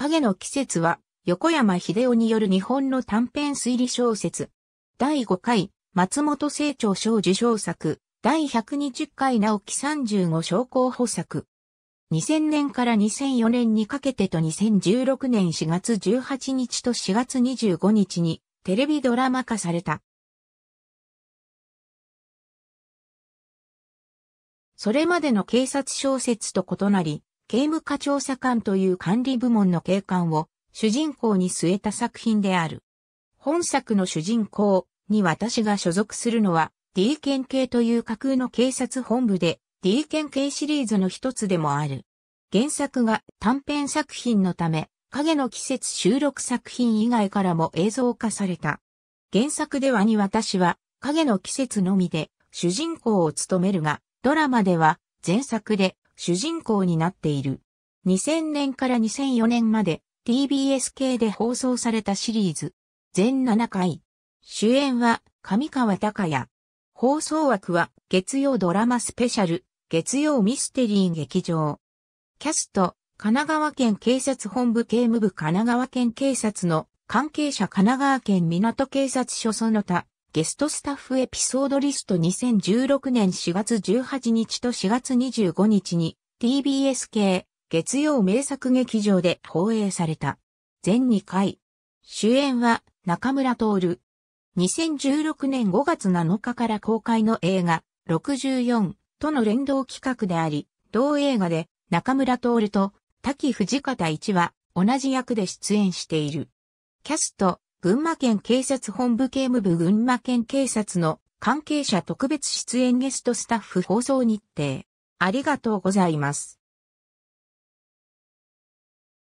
影の季節は、横山秀夫による日本の短編推理小説。第5回、松本清張賞受賞作。第120回直木35賞候補作。2000年から2004年にかけてと2016年4月18日と4月25日にテレビドラマ化された。それまでの警察小説と異なり、刑務課調査官という管理部門の警官を主人公に据えた作品である。本作の主人公に私が所属するのは D 県警という架空の警察本部で D 県警シリーズの一つでもある。原作が短編作品のため、影の季節収録作品以外からも映像化された。原作ではに私は影の季節のみで主人公を務めるが、ドラマでは前作で主人公になっている。2000年から2004年まで TBS 系で放送されたシリーズ。全7回。主演は上川隆也。放送枠は月曜ドラマスペシャル、月曜ミステリー劇場。キャスト、神奈川県警察本部刑務部神奈川県警察の関係者神奈川県港警察署その他、ゲストスタッフエピソードリスト2016年4月18日と4月25日に TBS 系月曜名作劇場で放映された。全2回。主演は中村徹。2016年5月7日から公開の映画64との連動企画であり、同映画で中村徹と滝藤方一は同じ役で出演している。キャスト、群馬県警察本部警務部群馬県警察の関係者特別出演ゲストスタッフ放送日程。ありがとうございます。